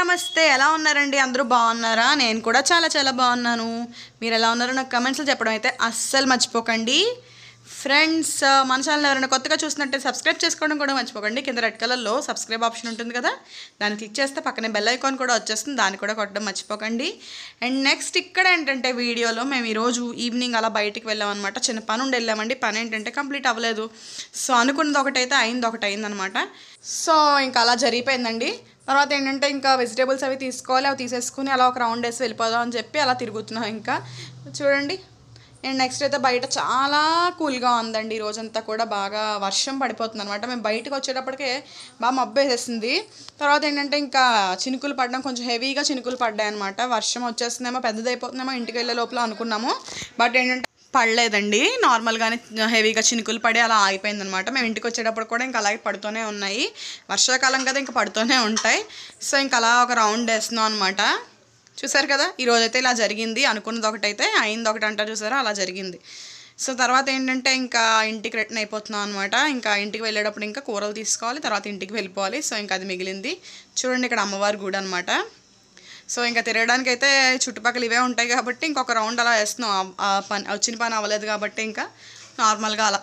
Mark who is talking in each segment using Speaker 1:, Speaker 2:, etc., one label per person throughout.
Speaker 1: నమస్తే ఎలా ఉన్నారండి అందరూ బాగున్నారా నేను కూడా చాలా చాలా బాగున్నాను మీరు ఎలా ఉన్నారో నాకు కమెంట్స్లో చెప్పడం అయితే అస్సలు మర్చిపోకండి ఫ్రెండ్స్ మన ఛానల్ ఎవరైనా కొత్తగా చూసినట్టే సబ్స్క్రైబ్ చేసుకోవడం కూడా మర్చిపోకండి కింద రెడ్ కలర్లో సబ్స్క్రైబ్ ఆప్షన్ ఉంటుంది కదా దాన్ని క్లిక్ చేస్తే పక్కనే బెల్ ఐకాన్ కూడా వచ్చేస్తుంది దాన్ని కూడా కొట్టడం మర్చిపోకండి అండ్ నెక్స్ట్ ఇక్కడ ఏంటంటే వీడియోలో మేము ఈరోజు ఈవినింగ్ అలా బయటికి వెళ్ళాం అనమాట చిన్న పని ఉండి వెళ్ళామండి పని ఏంటంటే కంప్లీట్ అవ్వలేదు సో అనుకున్నది ఒకటైతే అయింది ఒకటి అయిందనమాట సో ఇంకా అలా జరిగిపోయిందండి తర్వాత ఏంటంటే ఇంకా వెజిటేబుల్స్ అవి తీసుకోవాలి అవి తీసేసుకుని అలా ఒక రౌండ్ వేసి వెళ్ళిపోదాం అని చెప్పి అలా తిరుగుతున్నాం ఇంకా చూడండి అండ్ నెక్స్ట్ అయితే బయట చాలా కూల్గా ఉందండి ఈ రోజంతా కూడా బాగా వర్షం పడిపోతుంది అనమాట మేము బయటకు వచ్చేటప్పటికే బాగా మబ్బేసేసింది తర్వాత ఏంటంటే ఇంకా చినుకులు పడడం కొంచెం హెవీగా చినుకులు పడ్డాయి అనమాట వర్షం వచ్చేస్తుందేమో పెద్దదైపోతుందేమో ఇంటికి వెళ్ళే లోపల అనుకున్నాము బట్ ఏంటంటే పడలేదండి నార్మల్గానే హెవీగా చినుకులు పడి అలా ఆగిపోయింది అనమాట మేము ఇంటికి వచ్చేటప్పుడు కూడా ఇంకా అలాగే పడుతూనే ఉన్నాయి వర్షాకాలం కదా ఇంకా పడుతూనే ఉంటాయి సో ఇంకా అలా ఒక రౌండ్ వేస్తున్నాం అనమాట చూసారు కదా ఈరోజైతే ఇలా జరిగింది అనుకున్నది ఒకటైతే అయింది ఒకటి అంటారు చూసారా అలా జరిగింది సో తర్వాత ఏంటంటే ఇంకా ఇంటికి రిటర్న్ అయిపోతున్నాం అనమాట ఇంకా ఇంటికి వెళ్ళేటప్పుడు ఇంకా కూరలు తీసుకోవాలి తర్వాత ఇంటికి వెళ్ళిపోవాలి సో ఇంకా అది మిగిలింది చూడండి ఇక్కడ అమ్మవారి గుడి అనమాట సో ఇంకా తిరగడానికి అయితే చుట్టుపక్కల ఇవే ఉంటాయి కాబట్టి ఇంకొక రౌండ్ అలా వేస్తున్నాం ఆ పని వచ్చిన పని అవ్వలేదు కాబట్టి ఇంకా నార్మల్గా అలా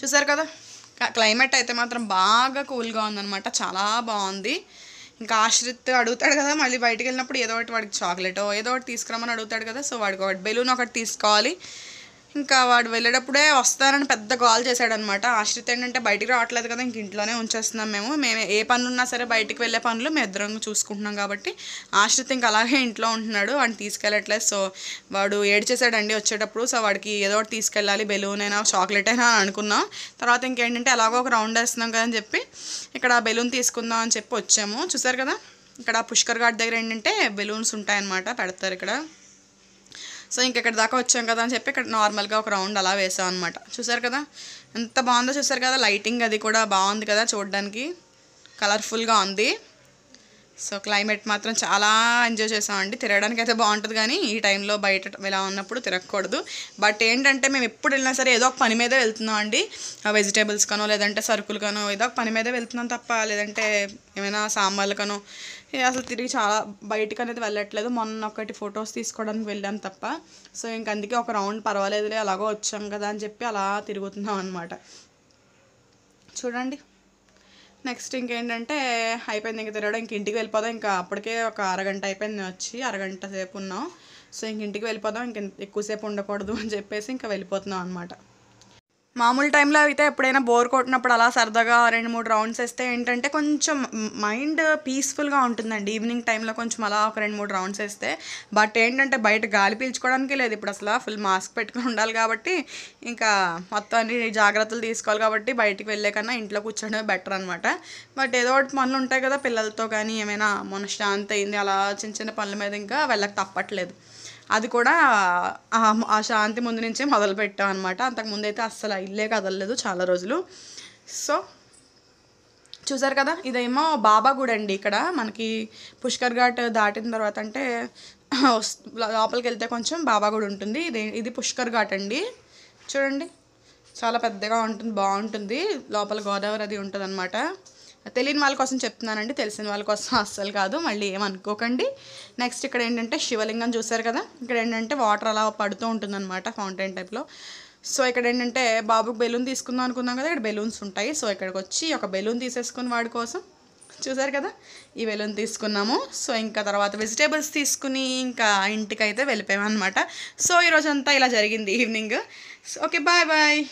Speaker 1: చూసారు కదా క్లైమేట్ అయితే మాత్రం బాగా కూల్గా ఉందనమాట చాలా బాగుంది ఇంకా ఆశ్రిత్ అడుగుతాడు కదా మళ్ళీ బయటకు వెళ్ళినప్పుడు ఏదో ఒకటి వాడికి చాక్లెటో ఏదో ఒకటి తీసుకురామని అడుగుతాడు కదా సో వాడికి ఒకటి బెలూన్ ఒకటి తీసుకోవాలి ఇంకా వాడు వెళ్ళేటప్పుడే వస్తానని పెద్ద కాల్ అనమాట ఆశ్రిత్ ఏంటంటే బయటికి రావట్లేదు కదా ఇంక ఇంట్లోనే ఉంచేస్తున్నాం మేము మేము ఏ పనులు ఉన్నా సరే బయటికి వెళ్ళే పనులు మేము ఇద్దరం చూసుకుంటున్నాం కాబట్టి ఆశ్రిత్ ఇంక అలాగే ఇంట్లో ఉంటున్నాడు వాడిని తీసుకెళ్ళట్లేదు సో వాడు ఏడ్చేసాడండి వచ్చేటప్పుడు సో వాడికి ఏదో ఒకటి తీసుకెళ్ళాలి బెలూన్ అయినా చాక్లెట్ అయినా అనుకున్నాం తర్వాత ఇంకేంటంటే ఎలాగో ఒక రౌండ్ వేస్తున్నాం కదా అని చెప్పి ఇక్కడ బెలూన్ తీసుకుందాం అని చెప్పి వచ్చాము చూసారు కదా ఇక్కడ పుష్కర్ ఘాట్ దగ్గర ఏంటంటే బెలూన్స్ ఉంటాయన్నమాట పెడతారు ఇక్కడ సో ఇంకెక్కడ దాకా వచ్చాం కదా అని చెప్పి ఇక్కడ నార్మల్గా ఒక రౌండ్ అలా వేసాం అనమాట చూసారు కదా ఎంత బాగుందో చూసారు కదా లైటింగ్ అది కూడా బాగుంది కదా చూడడానికి కలర్ఫుల్గా ఉంది సో క్లైమేట్ మాత్రం చాలా ఎంజాయ్ చేసామండి తిరగడానికి అయితే బాగుంటుంది కానీ ఈ టైంలో బయట ఇలా ఉన్నప్పుడు తిరగకూడదు బట్ ఏంటంటే మేము ఎప్పుడు వెళ్ళినా సరే ఏదో ఒక పని మీదే వెళ్తున్నాం అండి వెజిటేబుల్స్ కనో లేదంటే సరుకులు కనో ఏదో ఒక పని మీదే వెళ్తున్నాం తప్ప లేదంటే ఏమైనా సాంబార్లు కనో అసలు తిరిగి చాలా బయటకు అనేది వెళ్ళట్లేదు మొన్న ఒకటి ఫొటోస్ తీసుకోవడానికి వెళ్ళాం తప్ప సో ఇంక అందుకే ఒక రౌండ్ పర్వాలేదులే అలాగో వచ్చాం కదా అని చెప్పి అలా తిరుగుతున్నాం అనమాట చూడండి నెక్స్ట్ ఇంకేంటంటే అయిపోయింది ఇంక తిరగడం ఇంక ఇంటికి వెళ్ళిపోదాం ఇంకా అప్పటికే ఒక అరగంట అయిపోయింది వచ్చి అరగంట సేపు ఉన్నాం సో ఇంక ఇంటికి వెళ్ళిపోదాం ఇంక ఎక్కువసేపు ఉండకూడదు అని చెప్పేసి ఇంకా వెళ్ళిపోతున్నాం అనమాట మామూలు టైంలో అయితే ఎప్పుడైనా బోర్ కొట్టినప్పుడు అలా సరదాగా రెండు మూడు రౌండ్స్ వేస్తే ఏంటంటే కొంచెం మైండ్ పీస్ఫుల్గా ఉంటుందండి ఈవినింగ్ టైంలో కొంచెం అలా ఒక రెండు మూడు రౌండ్స్ వేస్తే బట్ ఏంటంటే బయట గాలి పీల్చుకోవడానికి లేదు ఇప్పుడు అసలు ఫుల్ మాస్క్ పెట్టుకుని ఉండాలి కాబట్టి ఇంకా మొత్తం అన్ని జాగ్రత్తలు తీసుకోవాలి కాబట్టి బయటికి వెళ్ళే కన్నా ఇంట్లో కూర్చోడమే బెటర్ అనమాట బట్ ఏదో ఒకటి పనులు ఉంటాయి కదా పిల్లలతో కానీ ఏమైనా మొన్న శాంతి అయింది అలా చిన్న చిన్న పనుల మీద ఇంకా వెళ్ళక తప్పట్లేదు అది కూడా ఆ శాంతి ముందు నుంచే పెట్టాం అనమాట అంతకుముందు అయితే అస్సలు ఇల్లే కదలలేదు చాలా రోజులు సో చూసారు కదా ఇదేమో బాబా గుడి అండి ఇక్కడ మనకి పుష్కర్ ఘాట్ దాటిన తర్వాత అంటే లోపలికి వెళ్తే కొంచెం బాబా గుడి ఉంటుంది ఇది ఇది పుష్కర్ ఘాట్ అండి చూడండి చాలా పెద్దగా ఉంటుంది బాగుంటుంది లోపల గోదావరి అది ఉంటుంది అనమాట తెలియని వాళ్ళ కోసం చెప్తున్నానండి తెలిసిన వాళ్ళ కోసం అస్సలు కాదు మళ్ళీ ఏమనుకోకండి నెక్స్ట్ ఇక్కడ ఏంటంటే శివలింగం చూసారు కదా ఇక్కడ ఏంటంటే వాటర్ అలా పడుతూ ఉంటుందన్నమాట ఫౌంటైన్ టైప్లో సో ఇక్కడ ఏంటంటే బాబుకి బెలూన్ తీసుకుందాం అనుకున్నాం కదా ఇక్కడ బెలూన్స్ ఉంటాయి సో ఇక్కడికి వచ్చి ఒక బెలూన్ తీసేసుకుని వాడి కోసం చూసారు కదా ఈ బెలూన్ తీసుకున్నాము సో ఇంకా తర్వాత వెజిటేబుల్స్ తీసుకుని ఇంకా ఇంటికి ఇంటికైతే వెళ్ళిపోయామన్నమాట సో ఈరోజంతా ఇలా జరిగింది ఈవినింగ్ ఓకే బాయ్ బాయ్